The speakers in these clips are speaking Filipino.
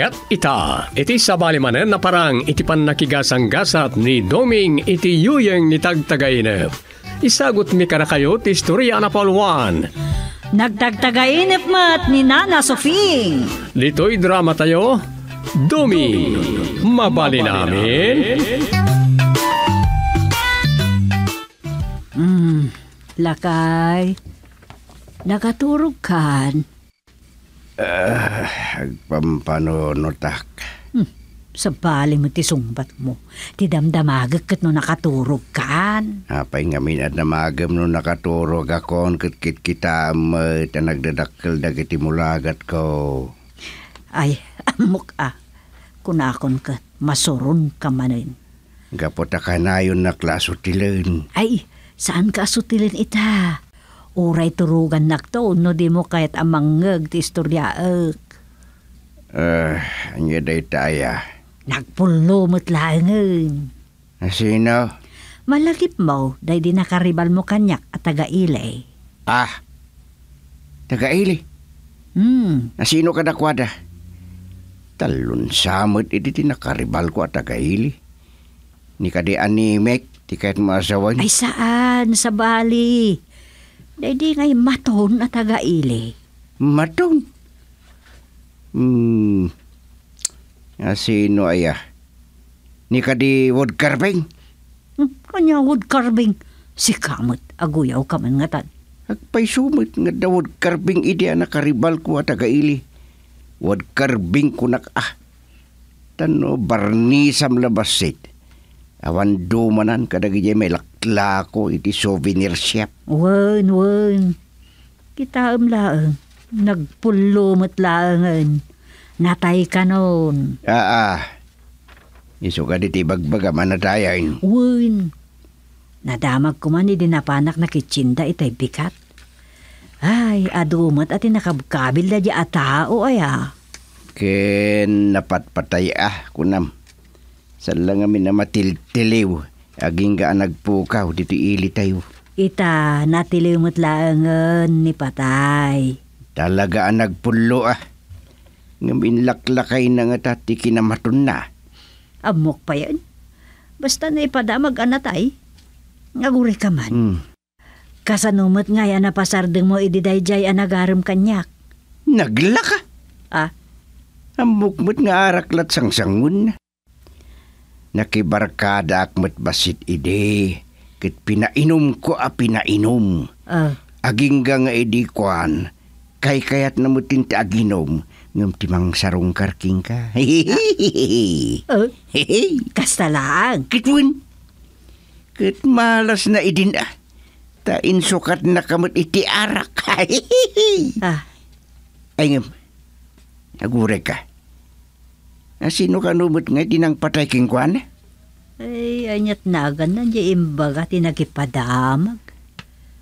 ket ita. Iti sabalimanen na parang iti pannakigasang-gasat ni Doming iti yuyeng ni tagtagainep. Isagot mi kana kayo ti istorya na Paulwan. Nagtagtagainep mat ni Nana Sofing. Dito'y drama tayo. Dumi, mabali namin. Hmm, lakay. Nakaturog kan. Uh, ah, agpampano notak. Hmm. Sa bali mo ti sumbat mo. Ti damdamagag kat no nakaturog kan. Apay nga minad na magam no nakaturog akon kat kit kita am uh, tanagdadakkel dagiti mulagat ko. Ay, amok ah. Kunakon kat masuron ka manin. Gapot ka na klaso tilin. Ay, saan ka sutilin ita? Uray turugan nakto, no di mo kahit amanggag ti istoryaak. Eh, uh, anya day taya. Nagpulo mutlaangan. Sino? Malagip mo, day di nakaribal mo kanyak at taga-ilay. Ah, taga-ilay? Hmm. Sino ka nakwada? Talon samot iti ti nakaribal ko at taga-ilay. Ni kadi animek, ti kahit maasawan. Ay saan? Sa bali. Dahil ngay maton at agaili. Maton? Hmm. Asino ah, aya? Ah? Ni kadi wood carving? Hmm, kanya wood carving. Si kamot aguyaw ka man ngatan. Agpay sumit nga da wood carving idi anak ah, karibal ko at agaili. Wood carving ko nak ah. Tano barnisam labasit. Awan dumanan kadag ije may lakla ko iti souvenir shop. Wen, wen. Kita umlaeng nagpullo Nagpulumot laangan. Natay ka noon. Ah, ah. Iso ka diti bagbaga manatayan. Wen. Nadamag ko man idinapanak na kitsinda itay bikat. Ay, adumat at inakabkabil na di tao ay ah. Ken napatpatay ah kunam sa langamin na matiltiliw, aging ka nagpukaw, dito ili tayo. Ita, natiliw mo't laangan ni patay. Talaga ang nagpulo ah. Ngamin laklakay na nga tati kinamatun na. Amok pa yan. Basta na ipadamag anatay. Ngaguri ka man. Hmm. Kasanumot nga yan napasardeng mo ididayjay anagaram kanyak. Naglaka? Ah? Amukmot nga araklat sang sangun. Nakibarkada akmet basit ide. Kit pinainom ko a pinainom. Uh. Ah. Agingga nga edi kwan, Kay kayat namutin ti aginom. Ngam timang sarong karking ka. Hehehehe. Uh. Ah. Hehehe. Kitwin. Kit malas na idin ah. Ta insukat na kamot iti arak. Hehehehe. Ah. Ay ngam. Nagure ka. Eh, sino kanubot nga tinang patay king kwan? Eh? Ay, anyat nagan na di imbaga tinagipadamag.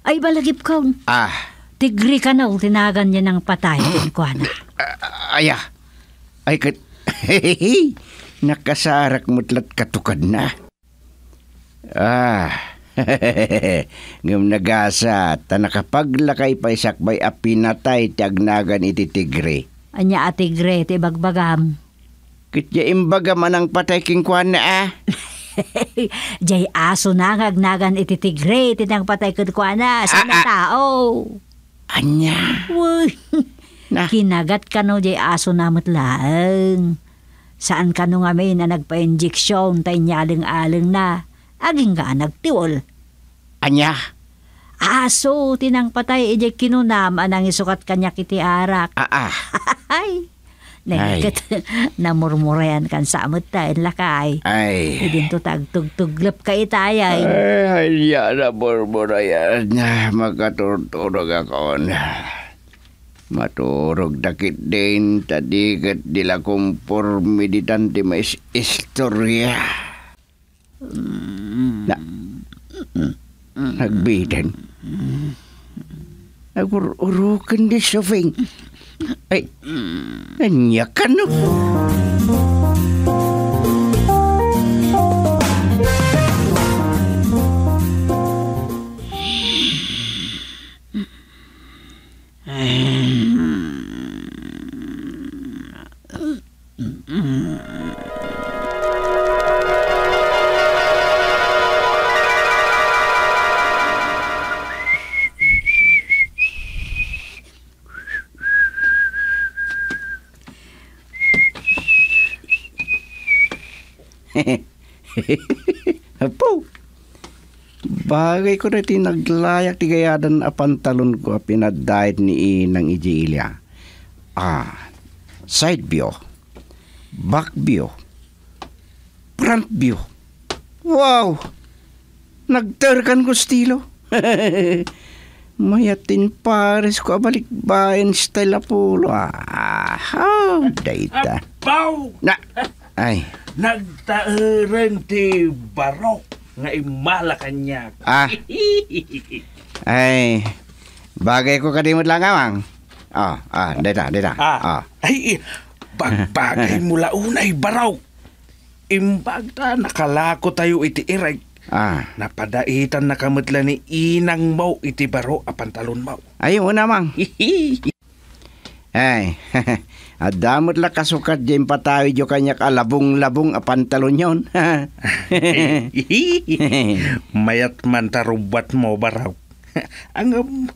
Ay, balagip kong. Oh. Ah. Tigri ka na oh, tinagan niya ng patay king kwan. Ah, aya. Ay, kat... Hehehe. Nakasarak mutlat katukad na. Ah. Ngam nagasa, tanakapaglakay pa isakbay a pinatay ti agnagan iti tigre. Anya a tigre, ti bagbagam. Kitya imbaga man ang patay king kwan na ah. Jay aso na ngagnagan ititigre tinang patay king kwan na sa ah, ah. tao. Anya. Uy. na. Kinagat ka no jay aso na matlaang. Saan ka no nga may na nagpa-injeksyon tay nyaling-aling na. Aging ka nagtiwol. Anya. Aso tinang patay ijay kinunam anang isukat kanya kiti arak. Ah ah. Naikat na murmurayan kan sa amot ta lakay. Ay. Idin to tagtugtuglap ka itaya. Ay, halya na murmurayan. Makaturturog ako na. Maturog dakit din tadikat dila kumpurmi di tanti mais istorya. Na, nagbitan. Nagururo di sufing. Ay, mm, kanya ka no. Apo. Bagay ko na tinaglayak ti gayadan a pantalon ko a pinadayad ni inang e iji Ah, side view, back view, front view. Wow! Nagterkan ko stilo. Mayatin pares ko abalik bayan style apulo. Ah, how data. Abaw! Ah. Na, ay nagtaeren ti barok nga imala kanya. Ah. Ay, bagay ko kadimot lang amang. Ah, ah, deta, deta. Ah. ah. Ay, eh, bagbagay mula unay barok. Imbagta nakalako tayo iti ireg. Ah. Napadaitan na kamutla ni inang mau iti baro a pantalon mau. Ayun una mang. Ay. At damot la kasukat di patawid yo kanyak alabong-labong a ah, pantalon yon. Mayat man tarubat mo baraw. ang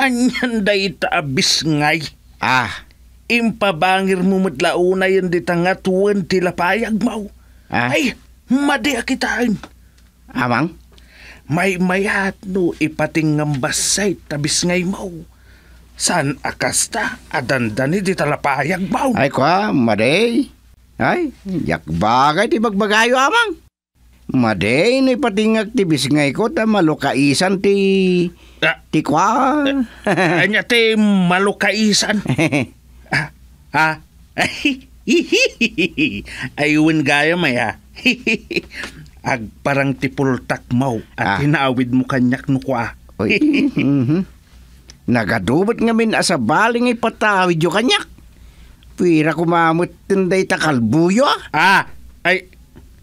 anyan da ita abis ngay. Ah. Impabangir mo matlauna yan di tanga tuwan tila payag mo. Ah. Ay, madi akitain. Amang? May mayat no ipating ngambasay tabis ngay mo San akasta adandani di talapayag baw. Ay kwa, maday. Ay, yak bagay ti bagbagayo amang. Maday ni patingag ti bisngay ko ta malukaisan ti... Ah, ti kwa. Ah, anya ti malukaisan. ah, ah, Ayun gaya may Ag parang tipultak mau at ah. hinawid mo kanyak nukwa. Uy. mm-hmm. Nagadubat ngamin asa baling ipatawid yo kanyak. Pira kumamot tinday takalbuyo ah. ah. ay,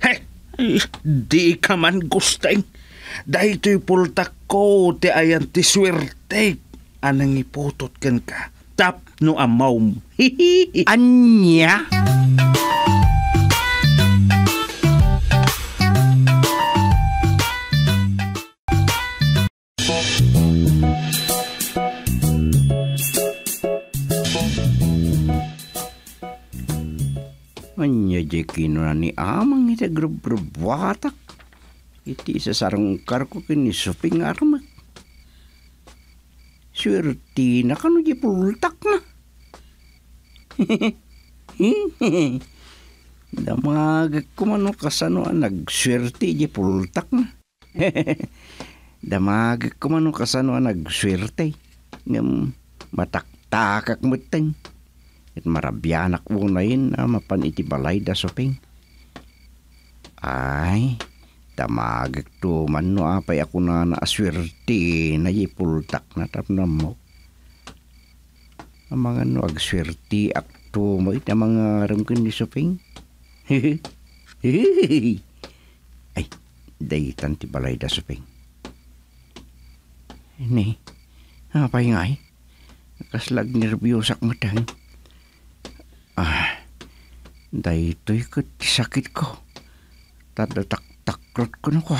hey, di ka man gusteng. Dahil to'y pultak ko, te ayan ti swerte. Anang iputot kan ka. Tap no amaw. Anya? Anya? nya jekino na ni amang ita grup-grup Iti isa sarang karko kini suping armak. Swerte na kanu di pultak na. damag kumano kasano ang nagswerte di pultak na. Damagag kumano kasano ang nagswerte. Ngam mataktakak muteng It marabyanak unayin na mapanitibalay da soping. Ay, tamagak to man no apay ako na naaswerte na ipultak na tapnam mo. Ang mga no agswerte akto mo ita mga ramkin ni soping. Ay, daytan ti balay da soping. Ini, apay ngay. Eh. Kaslag nervyosak matang. Ah, daytoy ko ti sakit ko. Tadatakrot ko na ko.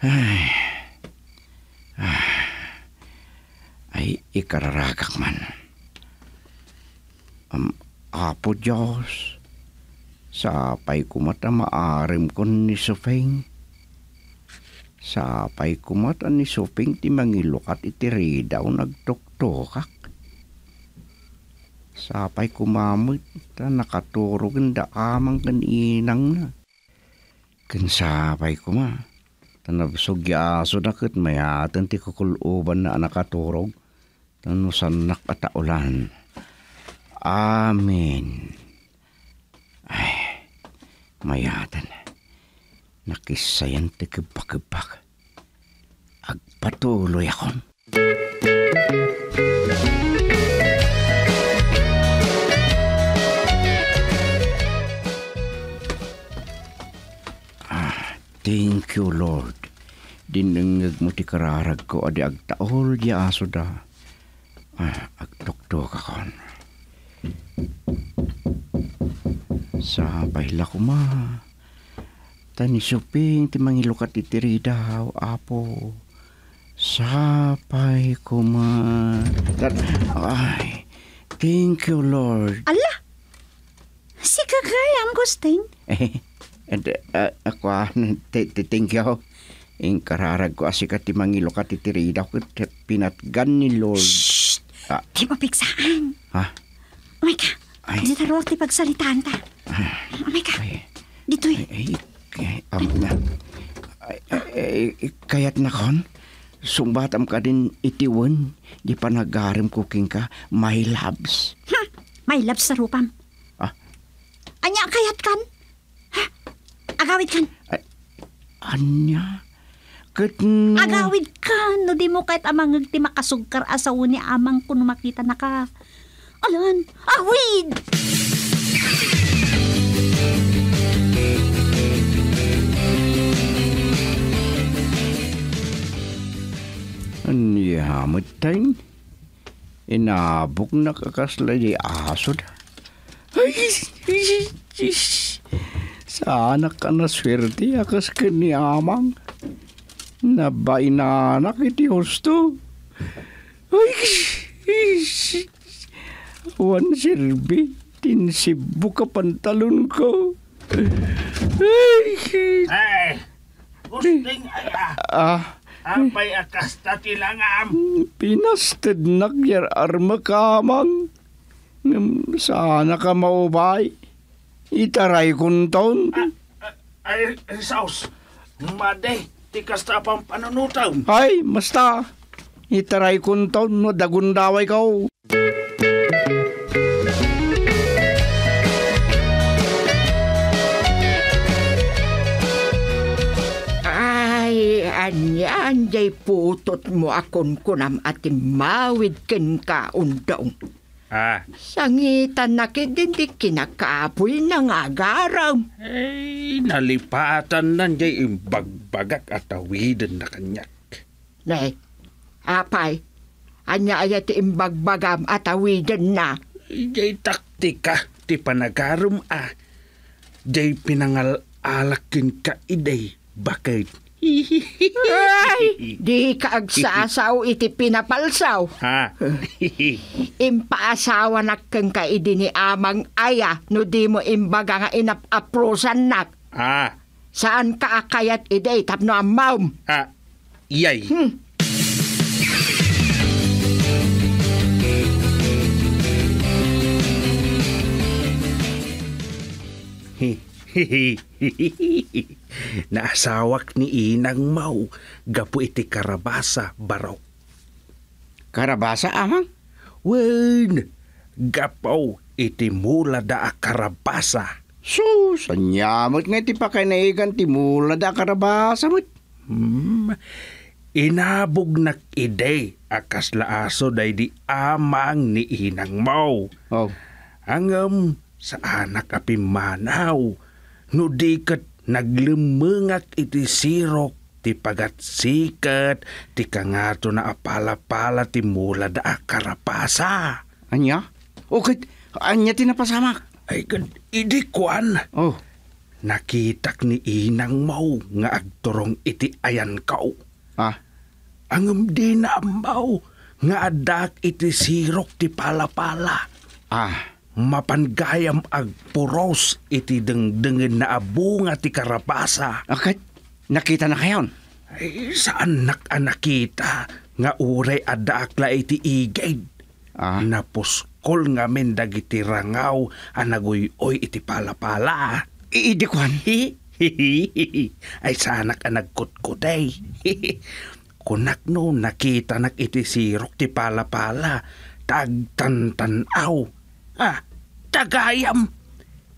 Ay, ah, ay ikararagak man. Am um, apo Diyos, sapay kumata maarim ko ni Sufeng. Sapay kumata ni Sufeng ti mangilukat iti ridaw nagtuktukak Sapay kumamod ta nakaturo ganda amang kan inang na. Kan sapay kuma. Tanabsog yaso na kat mayatan ti kukuluban na nakaturog. Tanusan nakataulan. Amen. Ay, mayatan. Nakisayan ti kibak-kibak. Agpatuloy akong. Thank you, Lord. Dinengeg mo ti kararag ko adi agtaol di aso da. Ah, agdokdo ka kon. Sa pahila ko ma. Tanisuping ti mangilukat itiri daw, apo. Sapay ko ma. Ay, thank you, Lord. Ala! Si kagayang gustin. Eh, And uh, ako, ah, titingyaw, ang kararag ko asi ka ti mangilo ka titirida ko pinatgan ni Lord. Shhh! Ah. Di mo pigsaan. Ha? Oh my God! Ay. Ano taro ti pagsalitaan ta? Oh Ay. Dito eh. Ay, ay, um, na. Ay, ay, ay, kayat na kon? Sumbat am ka din itiwan. Di pa nagarim cooking ka. My loves. Ha? My loves sa rupam. Ah? Anya kayat kan? Agawid kan. Ay, anya? Katno? Agawid kan. No, di mo kahit amang ti makasugkar asaw ni amang kung makita na ka. Alan, awid! Anya, matain. Inabok na kakasla di aso Ay, ay, ay, ay. Sa anak ka na swerte, akas ka ni Amang. Na ba inaanak iti hosto? Ay, Wan sirbi, tinsibo ka pantalon ko. Ay, ay, gusting aya. Ah, Apay akas ta tilangam. Pinastid nak yer arma kamang. Sana ka maubay. Itaray kun taon. Ay, ah, ah, ay, saos. Made, tikas ta pang panunutaw. Ay, masta. Itaray kun taon no dagundaway kao. Oh. anyan jay putot mo akon kunam atin mawid ken ka undaong. Ah. Sangitan na kidindik kinakaapoy ng agaraw. Eh, nalipatan na niya imbagbagak at awidan na kanyak. Nay, apay, anya ayat imbagbagam at awidan na. Jay taktika, ti panagarum ah. Jay pinangal alakin ka iday, bakit ay, di kaagsasaw iti pinapalsaw. Ha? Impaasawa nak kang kaidi ni amang aya no di mo imbaga nga inapaprosan nak. Ha? Saan ka akayat ide tapno ammaum? Ha? Iyay. Hmm. Naasawak ni Inang Mau, gapo iti karabasa baraw. Karabasa, amang? Wen, gapaw iti mula da karabasa. So, sanyamot nga iti pakinaigan ti mula da karabasa mo't. Hmm, inabog na ide akas laaso day di amang ni Inang Mau. Oh. Angam sa anak apimanaw. manaw no di kat iti sirok ti pagatsikat ti kangato na apala-pala ti mula da akarapasa. Anya? O anya ti napasamak? Ay kat, idi kuan. Oh. Nakitak ni inang mau nga agturong iti ayan kau. Ah? Angam di na mau nga adak iti sirok ti pala-pala. Ah, mapangayam ag puros iti dengdengin na abunga ti karapasa. Akit, nakita na kayon? Ay, saan nak-anakita ah, nga uray adakla iti igid? Ah. Napuskol nga men dagiti rangaw anaguyoy ah, iti palapala. Iidikwan? Ay sanak anagkutkuday. Ah, Kunak no nakita nak iti sirok ti palapala tagtantanaw Ah, tagayam.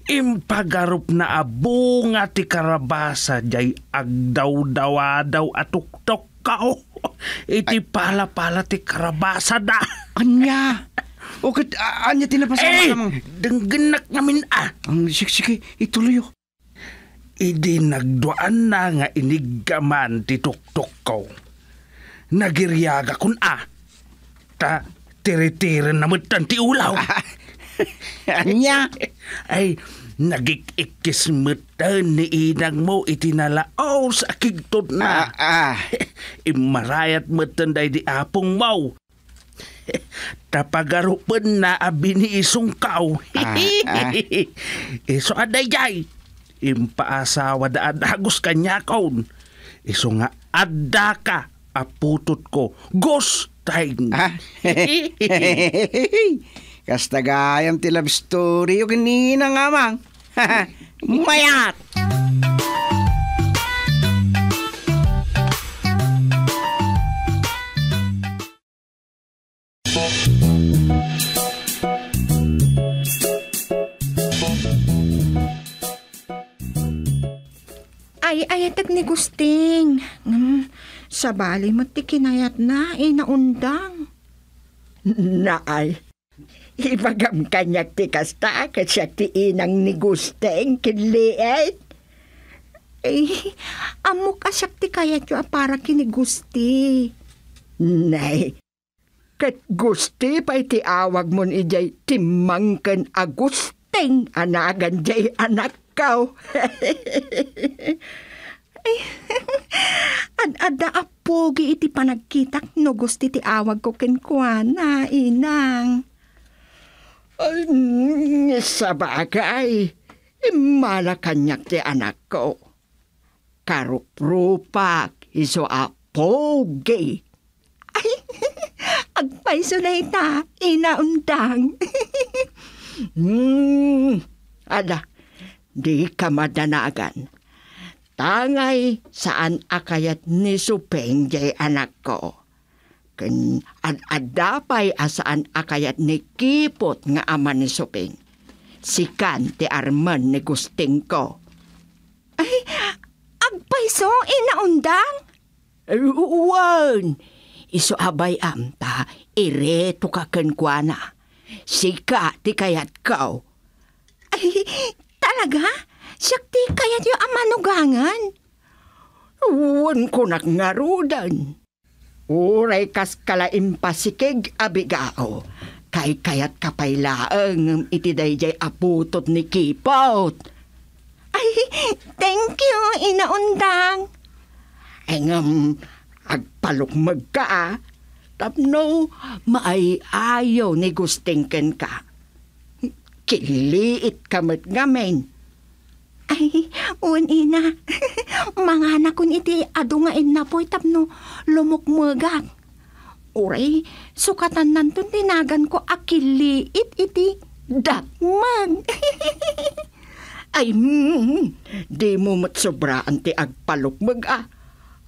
Impagarup na abo nga ti karabasa jay agdaw-dawa daw atuktok kao. Iti pala-pala ti karabasa da. Anya? O kat, anya tinapasama eh, ka mong... denggenak namin ah. Ang siksiki, ituloy Idi nagduaan na nga inigaman ti tuktok ko. Nagiryaga kun ah. Ta, tire-tire na mutan ti ulaw. Ah, Nya, ay nagikikis matan ni inang mo itinalaaw sa kigtot na. Ah, ah. Imarayat matan day di apong mau. Tapagarupan na abini isong kaw. Ah, ah. Iso adayay. Impaasawa da adagos kanya kaon. Iso nga adaka aputot ko. Ghost time. Ah. Kastagayam ti love story yung kanina nga mang. Mayat! Ay, ayatak ni Gusting. Mm, sabali mo ti kinayat na, inaundang. Eh, Naay, Ibagam kanyak ti kasta kat siya ti inang ni gusteng kinliit. Eh, amok asyak ti kayat yo ah, para kinigusti. Nay, kat gusti pa'y ti awag mon ijay timangkan agusteng anagan jay anak kaw. Eh, Ad-ada apogi iti panagkitak no gusti ti awag ko kenkwana, inang. Um, sa bagay, malakanyak ti anak ko. Karuprupak, iso apogi. Ay, agpaiso na ita, inaundang. hmm, ada, di ka madanagan. Tangay saan akayat ni Supengje anak ko ken ad adapay asaan akayat ni kipot nga aman ni Suping. Sikan ti Arman ni gusting ko. Ay, agpaiso inaundang? Uwan! Iso abay amta, ireto ka kenkwana. Sika ti kayat kao. Ay, talaga? Sakti kayat yung amanugangan? Uwan ko nak ngarudan. Uray kas kalaim abigao. Kay kayat kapaylaang iti dayjay aputot ni Kipot. Ay, thank you, inaundang. Engam, agpalukmag magka ah. Tapno, maay ayaw ni Gustingken ka. Kiliit kamat ngamin. Ay, unina. Mga anak kun iti adungain na po tapno lumukmugat. Uray, sukatan nantun tinagan ko akiliit iti dakman. Ay, mm, di mo matsobraan ti agpalukmag ah.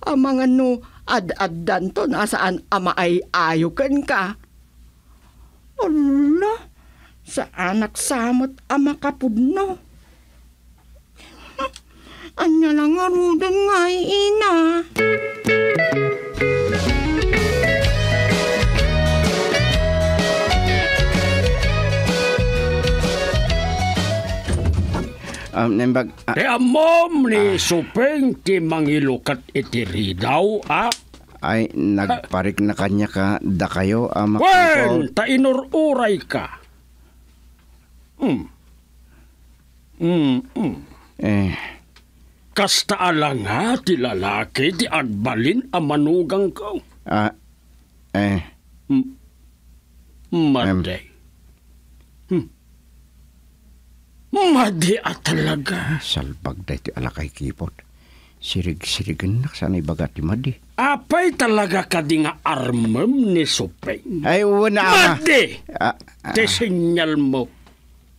Ang ah, mga no, ad-addan nasaan ama ay ayokan ka. Allah, sa anak samot ama kapudno. Anya lang arudan nga eh, ina. Um, nembag... Uh, ah. Te amom ni uh, supeng ti mangilukat iti ridaw, ah? Ay, nagparik na kanya ka, da kayo, ama. Well, ta inururay ka. Hmm. Mm, mm. Eh, kasta alang ha ti lalaki ti agbalin a manugang ko. Ah, eh. M- Maday. Um, hmm. Madi at talaga. Salbag da ti alakay kipot. Sirig-sirigan na sanay bagat ti Madi. Apay talaga ka di nga armam ni Supeng. Ay, wala. Madi! Ah, ah. sinyal mo.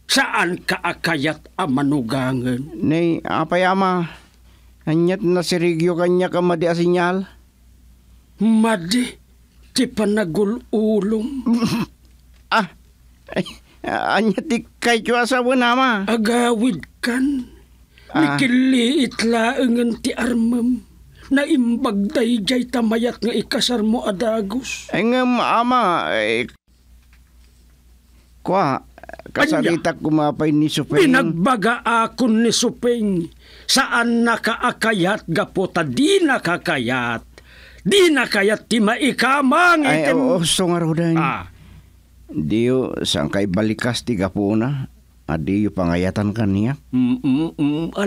Saan ka akayat amanugangan? Nay, apay ama. Anyat na sirigyo kanya ka madi asinyal? Madi, ti panagululong. ah, ay, anyat ti kay asawa nama. Agawid kan. Ah. Mikili itlaangan ti armam. Na imbagday jay tamayat nga ikasar mo adagos. Ang ama, ay... Kwa, Kasarita kumapay ni Supeng. Pinagbaga akon ni Supeng. Saan nakaakayat gaputa di nakakayat. Di nakayat ti maikamang. Ay, itim. oo, sungar ho Ah. Diyo, saan kay balikas ti gapuna? Adiyo ah, pangayatan kaniya? Mm-mm-mm,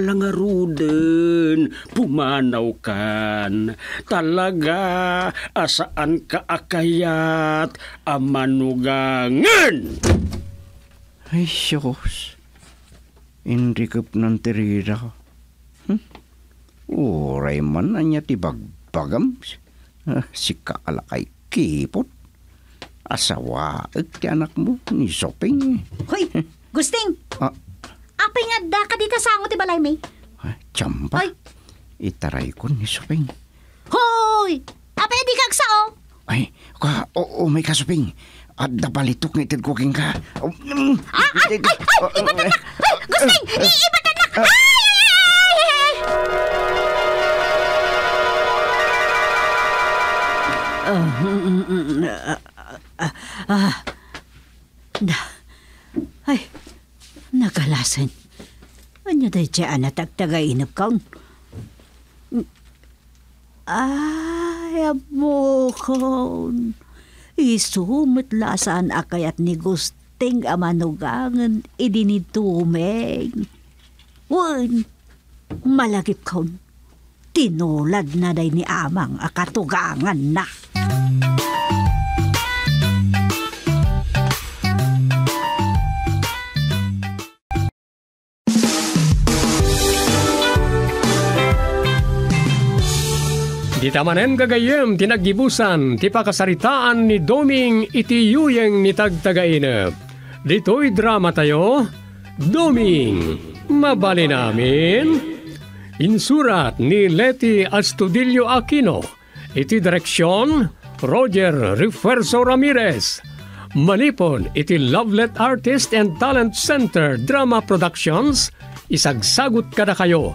pumanaw kan. Talaga, asaan ah, ka akayat, amanugangan! Ah, ay, shucks. Hindi kap ng tirira ko. Hmm? Uray man na niya tibagbagam. Ah, si kaalakay kipot. Asawa, ti anak mo ni shopping. Hoy, hm? Gusting! Ah. Apay nga da ka dita sa ti balay may. Ah, Chamba. Hoy. Itaray ko ni shopping. Hoy! Apay di kagsao. Ay, ka, oo, oh, oh, may kasuping. At napalitok ni Ted Cooking ka. Oh, mm. ah, ah, ay, ay, oh, oh, ay, na! Ay, Gusting, ah, ah. ibatan na! Ay, ay, ay, ay! Ah, mm, mm, ay, nakalasan. Anya day siya na inap kaon. Ay, abukon. Ay, Isumit lasaan akayat ni gusting amanugangan idinitumeng. Wen, malagip kaun, tinulad na day ni amang akatugangan na. Di tamanem gagayem tinagibusan ti pakasaritaan ni Doming iti yuyeng ni tagtagainep. Dito'y drama tayo, Doming, mabali namin. Insurat ni Leti Astudillo Aquino, iti direksyon Roger Referso Ramirez. Manipon iti Lovelet Artist and Talent Center Drama Productions, isagsagot kada kayo